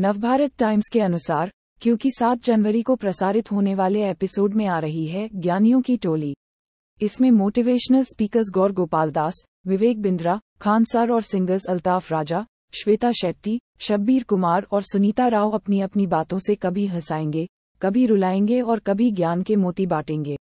Navbharat times के अनुसार क्योंकि 7 जनवरी को प्रसारित होने वाले एपिसोड में आ रही है ज्ञानियों की टोली इसमें motivational speakers Gaur Gopal Das Vivek Bindra Khan sir और सिंगर्स अल्ताफ राजा श्वेता शेट्टी शब्बीर कुमार और सुनीता राव अपनी अपनी बातों से कभी हंसाएंगे कभी रुलाएंगे और कभी ज्ञान के मोती बांटेंगे